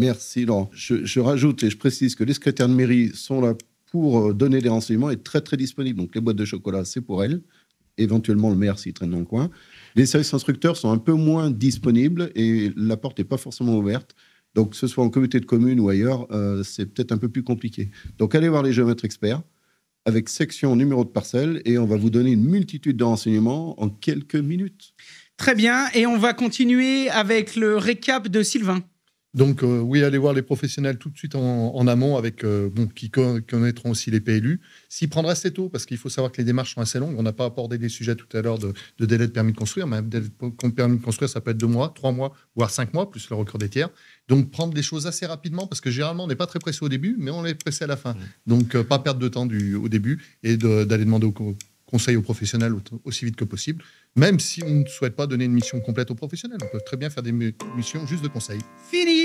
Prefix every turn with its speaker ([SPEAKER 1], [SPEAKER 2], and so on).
[SPEAKER 1] Merci Je, rajoute et je précise que les secrétaires de mairie sont là pour euh, donner des renseignements et très très disponibles. Donc les boîtes de chocolat, c'est pour elles, éventuellement le maire s'y traîne dans le coin. Les services instructeurs sont un peu moins disponibles et la porte n'est pas forcément ouverte. Donc que ce soit en comité de commune ou ailleurs, euh, c'est peut-être un peu plus compliqué. Donc allez voir les géomètres experts avec section numéro de parcelle et on va vous donner une multitude de renseignements en quelques minutes. Très bien, et on va continuer avec le récap de Sylvain.
[SPEAKER 2] Donc euh, oui, allez voir les professionnels tout de suite en, amont, avec euh, bon, qui connaîtront aussi les PLU. S'y prendre assez tôt, parce qu'il faut savoir que les démarches sont assez longues. On n'a pas abordé des sujets tout à l'heure de, délai de permis de construire, mais un permis de construire, ça peut être deux mois, trois mois, voire cinq mois, plus le recours des tiers. Donc prendre les choses assez rapidement, parce que généralement, on n'est pas très pressé au début, mais on est pressé à la fin. Mmh. Donc euh, pas perdre de temps du, au début et d'aller demander aux conseil aux professionnels aussi vite que possible, même si on ne souhaite pas donner une mission complète aux professionnels. On peut très bien faire des missions juste de conseil.
[SPEAKER 3] Fini